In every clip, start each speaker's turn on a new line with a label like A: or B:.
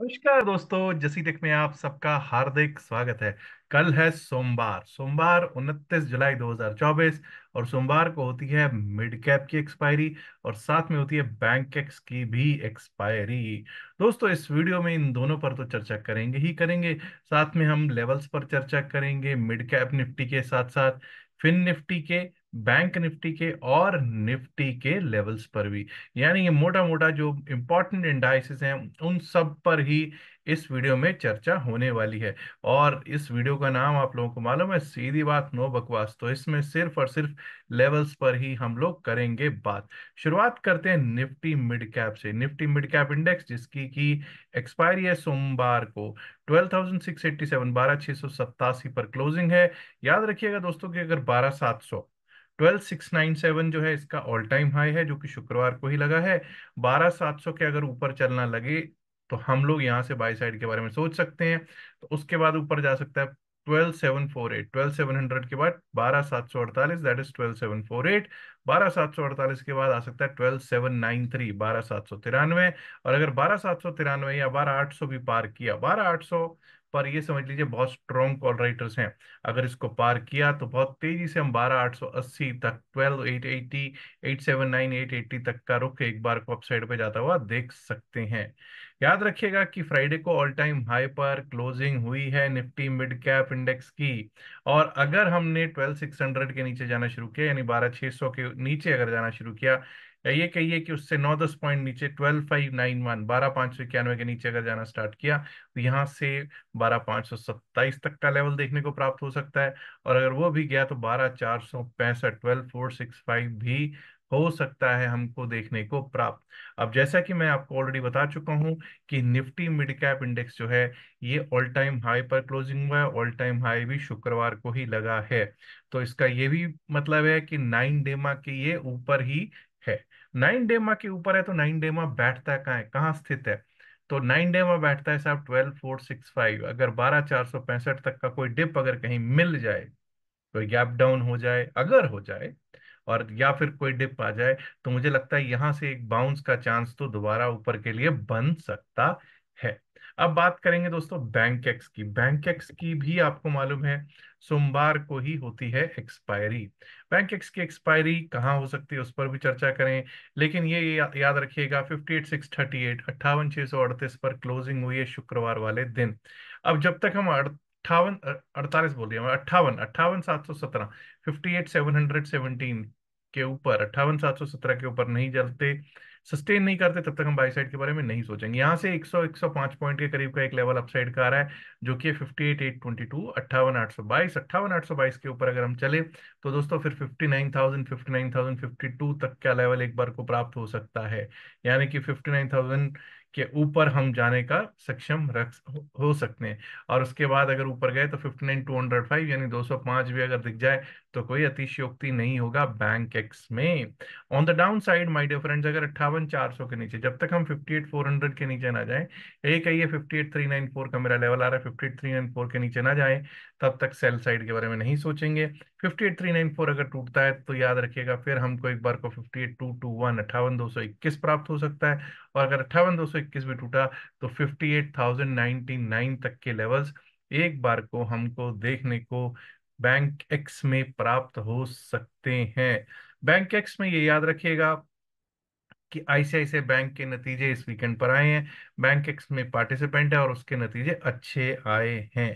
A: नमस्कार दोस्तों जसी टेक में आप सबका हार्दिक स्वागत है कल है सोमवार सोमवार 29 जुलाई 2024 और सोमवार को होती है मिड कैप की एक्सपायरी और साथ में होती है बैंक एक्स की भी एक्सपायरी दोस्तों इस वीडियो में इन दोनों पर तो चर्चा करेंगे ही करेंगे साथ में हम लेवल्स पर चर्चा करेंगे मिड कैप निफ्टी के साथ साथ फिन निफ्टी के बैंक निफ्टी के और निफ्टी के लेवल्स पर भी यानी ये मोटा मोटा जो इम्पोर्टेंट इंडाइसिस हैं उन सब पर ही इस वीडियो में चर्चा होने वाली है और इस वीडियो का नाम आप लोगों को मालूम है सीधी बात नो बकवास तो इसमें सिर्फ और सिर्फ लेवल्स पर ही हम लोग करेंगे बात शुरुआत करते हैं निफ्टी मिड कैप से निफ्टी मिड कैप इंडेक्स जिसकी की एक्सपायरी है सोमवार को 12,687 बारह पर क्लोजिंग है याद रखिएगा दोस्तों की अगर बारह सात सौ ट्वेल्व सिक्स नाइन सेवन जो है इसका ऑल टाइम हाई है जो कि शुक्रवार को ही लगा है बारह सात सौ के अगर ऊपर चलना लगे तो हम लोग यहाँ से बाई साइड के बारे में सोच सकते हैं तो उसके बाद ऊपर जा सकता है twelve seven four eight twelve seven hundred के बाद बारह सात सौ अड़तालीस that is twelve seven four eight बारह सात सौ अड़तालीस के बाद आ सकता है ट्वेल्व सेवन नाइन थ्री बारह सात सौ तिरानवे और अगर बारह सात सौ तिरानवे या बारह आठ सौ भी पार किया बारह आठ सौ पर ये समझ लीजिए बहुत स्ट्रॉन्ग कॉल राइटर्स हैं अगर इसको पार किया तो बहुत तेजी से हम बारह आठ सौ अस्सी तक twelve eight eighty eight seven nine eight eighty तक का रुख एक बार को अपसाइड पे जाता हुआ देख सकते हैं याद रखिएगा कि फ्राइडे को ऑल टाइम हाई पर क्लोजिंग हुई है निफ्टी मिड कैप इंडेक्स की और अगर हमने ट्वेल्व सिक्स हंड्रेड के नीचे जाना शुरू किया यानी बारह छह सौ के नीचे अगर जाना शुरू किया ये कहिए कि उससे नौ दस पॉइंट नीचे ट्वेल्व फाइव नाइन वन बारह पांच सौ इक्यानवे के नीचे अगर जाना स्टार्ट किया तो यहाँ से बारह पांच सौ सत्ताईस तक का लेवल देखने को प्राप्त हो सकता है और अगर वो भी गया तो बारह चार सौ पैंसठ ट्वेल्व फोर सिक्स फाइव भी हो सकता है हमको देखने को प्राप्त अब जैसा कि मैं आपको ऑलरेडी बता चुका हूं कि निफ्टी मिड कैप इंडेक्स जो है ये ऑल टाइम हाई पर क्लोजिंग हुआ है ऑल टाइम हाई भी शुक्रवार को ही लगा है तो इसका ये भी मतलब है कि नाइन डेमा के ये ऊपर ही है नाइन डेमा के ऊपर है तो नाइन डेमा बैठता है कहाँ है कहाँ स्थित है तो नाइन डेमा बैठता है साहब ट्वेल्व फोर सिक्स फाइव अगर बारह चार सौ पैंसठ तक का कोई डिप अगर कहीं मिल जाए कोई गैप डाउन हो जाए अगर हो जाए और या फिर कोई डिप आ जाए तो मुझे लगता है यहां से एक बाउंस का चांस तो दोबारा ऊपर के लिए बन सकता है है अब बात करेंगे दोस्तों बैंक एक्स की बैंक एक्स की भी आपको मालूम है सोमवार को ही होती है एक्सपायरी बैंक एक्स की एक्सपायरी कहाँ हो सकती है उस पर भी चर्चा करें लेकिन ये याद रखिएगा fifty eight six thirty eight अट्ठावन छः सौ अड़तीस पर क्लोजिंग हुई है शुक्रवार वाले दिन अब जब तक हम अट्ठावन अड़तालीस बोलिए अट्ठावन अट्ठावन सात सौ सत्रह fifty eight seven hundred seventeen के ऊपर अट्ठावन सात सौ सत्रह के ऊपर नहीं जलते सस्टेन नहीं करते तब तक हम बाई साइड के बारे में नहीं सोचेंगे यहाँ से 100 105 पॉइंट के करीब का एक लेवल अपसाइड का आ रहा है जो कि 58822 58822 58822 के ऊपर अगर हम चले तो दोस्तों फिर 59000 59000 52 तक का लेवल एक बार को प्राप्त हो सकता है यानी कि 59000 के ऊपर हम जाने का सक्षम रख हो सकते हैं और उसके बाद अगर ऊपर गए तो 59205 यानी 205 भी अगर दिख जाए तो कोई अतिशयोक्ति नहीं होगा बैंक एक्स में on the down side my dear friends अगर अट्ठावन चार सौ के नीचे जब तक हम फिफ्टी एट फोर हंड्रेड के नीचे ना जाए एक आइए fifty eight three nine four का मेरा लेवल आ रहा है fifty eight three nine four के नीचे ना जाए तब तक सेल साइड के बारे में नहीं सोचेंगे fifty eight three nine four अगर टूटता है तो याद रखिएगा फिर हमको एक बार को fifty eight two two one अट्ठावन दो सौ इक्कीस प्राप्त हो सकता है और अगर अट्ठावन दो सौ इक्कीस भी टूटा तो fifty eight thousand ninety nine तक के लेवल्स एक बार को हमको देखने को बैंक एक्स में प्राप्त हो सकते हैं बैंक एक्स में ये याद रखिएगा कि आईसीआईसीआई बैंक के नतीजे इस वीकेंड पर आए हैं बैंक एक्स में पार्टिसिपेंट है और उसके नतीजे अच्छे आए हैं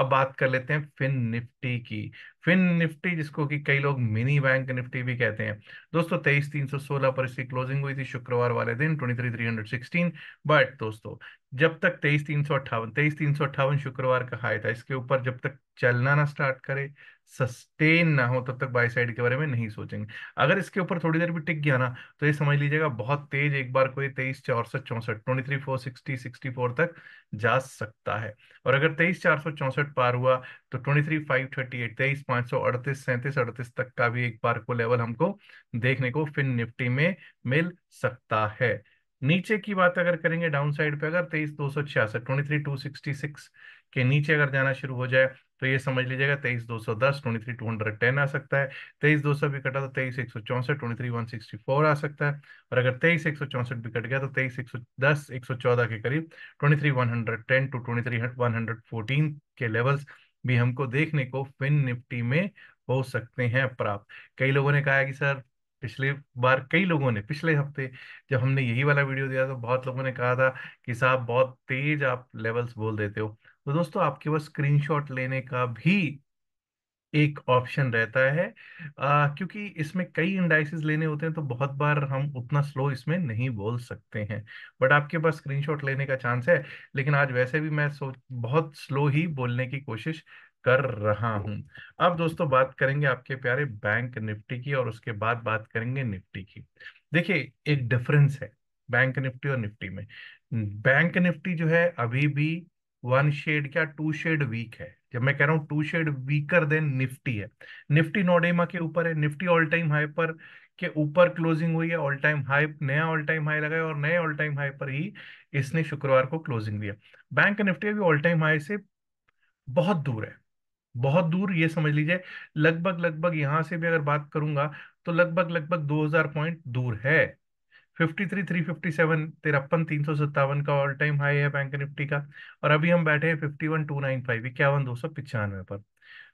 A: अब बात कर लेते हैं फिन निफ्टी की फिन निफ्टी जिसको कि कई लोग मिनी बैंक निफ्टी भी कहते हैं दोस्तों तेईस तीन सौ सोलह पर इसकी क्लोजिंग हुई थी शुक्रवार वाले दिन twenty three three hundred sixteen but दोस्तों जब तक तेईस तीन सौ अट्ठावन तेईस तीन सौ अट्ठावन शुक्रवार का हाई था इसके ऊपर जब तक चलना ना स्टार्ट करे सस्टेन ना हो तब तक बाई साइड के बारे में नहीं सोचेंगे अगर इसके ऊपर थोड़ी देर भी टिक गया ना तो ये समझ लीजिएगा बहुत तेज एक बार कोई तेईस चौसठ चौसठ twenty three four sixty sixty four तक जा सकता है और अगर तेईस चार सौ चौसठ पार हुआ तो twenty three five thirty eight तेईस पांच सौ अड़तीस सैंतीस अड़तीस तक का भी एक बार को लेवल हमको देखने को फिन निफ्टी में मिल सकता है नीचे की बात अगर करेंगे डाउन साइड पे अगर तेईस दो सौ छियासठ twenty three two sixty six के नीचे अगर जाना शुरू हो जाए तो ये समझ लीजिएगा तेईस दो सौ दस twenty three two hundred ten आ सकता है तेईस दो सौ भी कटा तो तेईस एक सौ चौसठ twenty three one sixty four आ सकता है और अगर तेईस एक सौ चौसठ भी कट गया तो तेईस एक सौ दस एक सौ चौदह के करीब twenty three one hundred ten to twenty three one hundred fourteen के लेवल्स भी हमको देखने को फिन निफ्टी में हो सकते हैं प्राप्त कई लोगों ने कहा कि सर पिछले बार कई लोगों ने पिछले हफ्ते जब हमने यही वाला वीडियो दिया तो बहुत लोगों ने कहा था कि साहब बहुत तेज आप लेवल्स बोल देते हो तो दोस्तों आपके पास स्क्रीनशॉट लेने का भी एक ऑप्शन रहता है आ, क्योंकि इसमें कई इंडाइसिस लेने होते हैं तो बहुत बार हम उतना स्लो इसमें नहीं बोल सकते हैं बट आपके पास स्क्रीनशॉट लेने का चांस है लेकिन आज वैसे भी मैं सोच बहुत स्लो ही बोलने की कोशिश कर रहा हूं अब दोस्तों बात करेंगे आपके प्यारे बैंक निफ्टी की और उसके बाद बात करेंगे निफ्टी की देखिए एक डिफरेंस है बैंक निफ्टी और निफ्टी में बैंक निफ्टी जो है अभी भी वन शेड क्या टू शेड वीक है जब मैं कह रहा हूँ two shade weaker than Nifty है निफ्टी नोडेमा के ऊपर है निफ्टी ऑल टाइम हाई पर के ऊपर क्लोजिंग हुई है ऑल टाइम हाई नया ऑल टाइम हाई लगाया और नए ऑल टाइम हाई पर ही इसने शुक्रवार को क्लोजिंग दिया बैंक निफ्टी भी ऑल टाइम हाई से बहुत दूर है बहुत दूर ये समझ लीजिए लगभग लगभग यहां से भी अगर बात करूंगा तो लगभग लगभग 2000 पॉइंट दूर है तिरपन तीन सौ सत्तावन का ऑल टाइम हाई है बैंक निफ्टी का और अभी हम बैठे हैं fifty one two nine five इक्यावन दो सौ पचानवे पर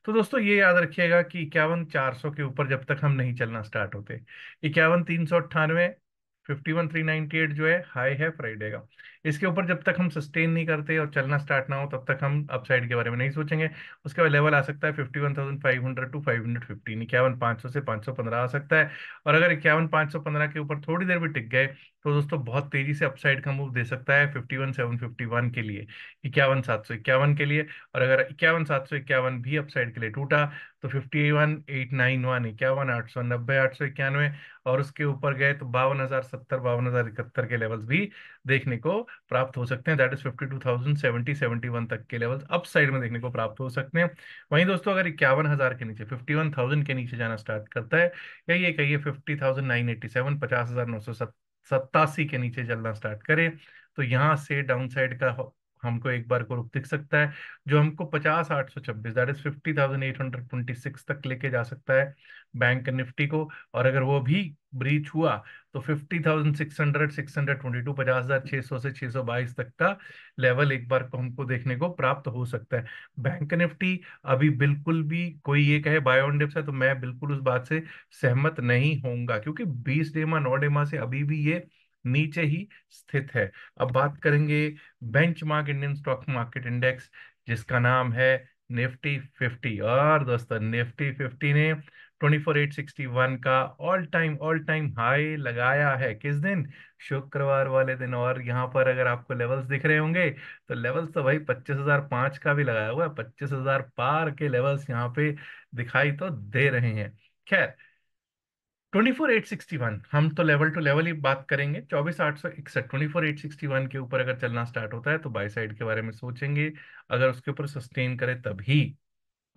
A: तो दोस्तों ये याद रखिएगा कि इक्यावन चार सौ के ऊपर जब तक हम नहीं चलना स्टार्ट होते इक्यावन तीन सौ अट्ठानवे fifty one three ninety eight जो है हाई है फ्राइडे का इसके ऊपर जब तक हम सस्टेन नहीं करते और चलना स्टार्ट ना हो तब तक हम अपसाइड के बारे में नहीं सोचेंगे उसके बाद लेवल आ सकता है fifty one thousand five hundred to five hundred fifteen इक्यावन पाँच सौ से पाँच सौ पंद्रह आ सकता है और अगर इक्यावन पाँच सौ पंद्रह के ऊपर थोड़ी देर भी टिक गए तो दोस्तों बहुत तेजी से अपसाइड का मूव दे सकता है fifty one seven fifty one के लिए इक्यावन सात सौ इक्यावन के लिए और अगर इक्यावन सात सौ इक्यावन भी अपसाइड के लिए टूटा तो fifty one eight nine one इक्यावन आठ सौ नब्बे आठ सौ इक्यानवे और उसके ऊपर गए तो बावन हजार सत्तर बावन हजार इकहत्तर के लेवल्स भी देखने को प्राप्त हो सकते हैं that is fifty two thousand seventy seventy one तक के लेवल अप साइड में देखने को प्राप्त हो सकते हैं वहीं दोस्तों अगर इक्यावन हज़ार के नीचे फिफ्टी वन थाउजेंड के नीचे जाना स्टार्ट करता है या ये कहिए fifty thousand nine eighty seven पचास हज़ार नौ सौ सत्तासी के नीचे चलना स्टार्ट करें तो यहाँ से डाउन साइड का हमको एक बार ग्रुप दिख सकता है जो हमको पचास आठ सौ छब्बीस that is fifty thousand eight hundred twenty six तक लेके जा सकता है बैंक निफ्टी को और अगर वो भी ब्रीच हुआ तो fifty thousand six hundred six hundred twenty two पचास हजार छह सौ से छह सौ बाईस तक का लेवल एक बार को हमको देखने को प्राप्त हो सकता है बैंक निफ्टी अभी बिल्कुल भी कोई ये कहे बाय ऑन डिप्स है तो मैं बिल्कुल उस बात से सहमत नहीं होऊंगा क्योंकि बीस डेमा नौ डेमा से अभी भी ये नीचे ही स्थित है अब बात करेंगे benchmark Indian stock market index जिसका नाम है निफ्टी 50 और दोस्तों निफ्टी 50 ने 24861 का all time all time high लगाया है किस दिन शुक्रवार वाले दिन और यहाँ पर अगर आपको लेवल्स दिख रहे होंगे तो लेवल्स तो भाई 25005 का भी लगाया हुआ है 25000 पार के लेवल्स यहाँ पे दिखाई तो दे रहे हैं खैर 24861 हम तो लेवल टू लेवल ही बात करेंगे चौबीस आठ सौ इकसठ twenty four eight sixty one के ऊपर अगर चलना स्टार्ट होता है तो बाई साइड के बारे में सोचेंगे अगर उसके ऊपर सस्टेन करे तभी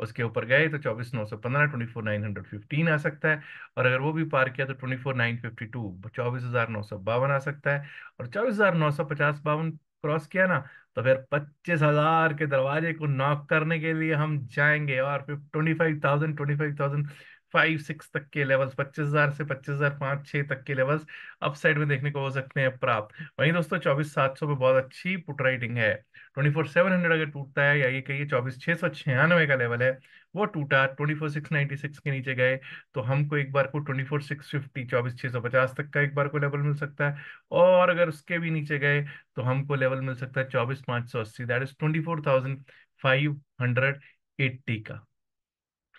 A: उसके ऊपर गए तो चौबीस नौ सौ पंद्रह twenty four nine hundred fifteen आ सकता है और अगर वो भी पार किया तो twenty four nine fifty two चौबीस हजार नौ सौ बावन आ सकता है और चौबीस हजार नौ सौ पचास बावन क्रॉस किया ना तो फिर पच्चीस हजार के दरवाजे को नॉक करने के लिए हम जाएंगे और फिर twenty five thousand twenty five thousand five six तक के लेवल्स पच्चीस हजार से पच्चीस हजार पांच छह तक के लेवल्स अपसाइड में देखने को हो सकते हैं प्राप्त वहीं दोस्तों चौबीस सात सौ में बहुत अच्छी पुट राइटिंग है ट्वेंटी फोर सेवन हंड्रेड अगर टूटता है या ये कहिए चौबीस छह सौ छियानवे का लेवल है वो टूटा twenty four six ninety six के नीचे गए तो हमको एक बार को ट्वेंटी फोर सिक्स फिफ्टी चौबीस छः सौ पचास तक का एक बार को लेवल मिल सकता है और अगर उसके भी नीचे गए तो हमको लेवल मिल सकता है चौबीस पाँच सौ अस्सी that is twenty four thousand five hundred eighty का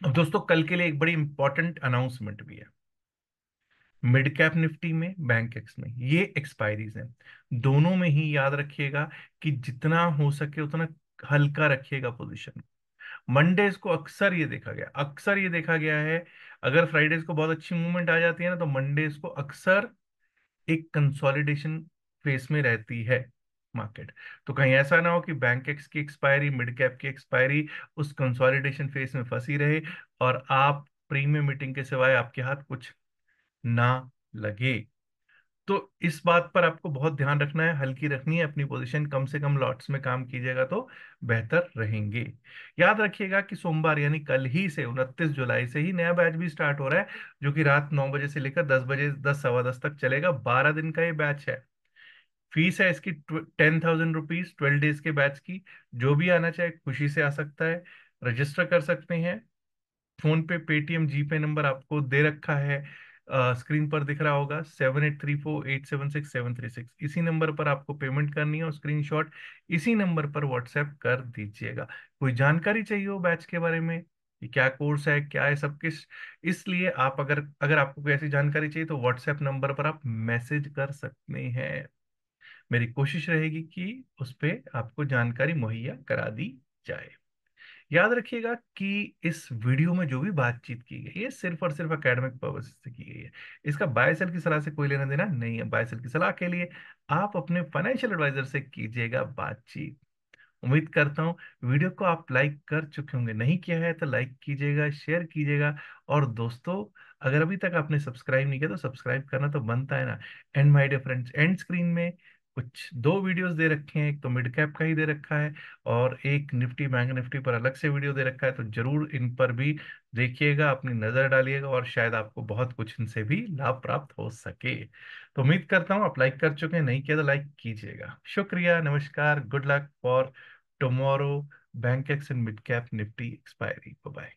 A: अब दोस्तों कल के लिए एक बड़ी इंपॉर्टेंट अनाउंसमेंट भी है मिड कैप निफ्टी में बैंक एक्स में ये एक्सपायरीज हैं दोनों में ही याद रखिएगा कि जितना हो सके उतना हल्का रखिएगा पोजीशन मंडेज को अक्सर ये देखा गया अक्सर ये देखा गया है अगर फ्राइडेज को बहुत अच्छी मूवमेंट आ जाती है ना तो मंडेज को अक्सर एक कंसोलिडेशन फेस में रहती है मार्केट तो कहीं ऐसा ना हो कि बैंक एक्स की एक्सपायरी मिड कैप की एक्सपायरी उस कंसोलिडेशन फेस में फंसी रहे और आप प्रीमियम मीटिंग के सिवाय आपके हाथ कुछ ना लगे तो इस बात पर आपको बहुत ध्यान रखना है हल्की रखनी है अपनी पोजीशन कम से कम लॉट्स में काम कीजिएगा तो बेहतर रहेंगे याद रखिएगा कि सोमवार यानी कल ही से 29 जुलाई से ही नया बैच भी स्टार्ट हो रहा है जो कि रात 9 बजे से लेकर 10 बजे 10 सवा दस तक चलेगा 12 दिन का ये बैच है फीस है इसकी ten thousand rupees twelve days के बैच की जो भी आना चाहे खुशी से आ सकता है रजिस्टर कर सकते हैं फोन पे पेटीएम जी पे नंबर आपको दे रखा है स्क्रीन पर दिख रहा होगा seven eight three four eight seven six seven three six इसी नंबर पर आपको पेमेंट करनी है और स्क्रीन इसी नंबर पर व्हाट्सएप कर दीजिएगा कोई जानकारी चाहिए हो बैच के बारे में कि क्या कोर्स है क्या है सब किस इसलिए आप अगर अगर आपको कोई ऐसी जानकारी चाहिए तो व्हाट्सएप नंबर पर आप मैसेज कर सकते हैं मेरी कोशिश रहेगी कि उस पर आपको जानकारी मुहैया करा दी जाए याद रखिएगा कि इस वीडियो में जो भी बातचीत की गई है सिर्फ और सिर्फ अकेडमिक पर्पज से की गई है इसका बायसेल की सलाह से कोई लेना देना नहीं है बायसेल की सलाह के लिए आप अपने फाइनेंशियल एडवाइजर से कीजिएगा बातचीत उम्मीद करता हूँ वीडियो को आप लाइक कर चुके होंगे नहीं किया है तो लाइक कीजिएगा शेयर कीजिएगा और दोस्तों अगर अभी तक आपने सब्सक्राइब नहीं किया तो सब्सक्राइब करना तो बनता है ना and my dear friends and screen में कुछ दो वीडियोस दे रखे हैं एक तो मिड कैप का ही दे रखा है और एक निफ्टी बैंक निफ्टी पर अलग से वीडियो दे रखा है तो जरूर इन पर भी देखिएगा अपनी नजर डालिएगा और शायद आपको बहुत कुछ इनसे भी लाभ प्राप्त हो सके तो उम्मीद करता हूँ आप लाइक कर चुके हैं नहीं किया तो लाइक कीजिएगा शुक्रिया नमस्कार good luck for tomorrow Bankex and mid cap Nifty expiry bye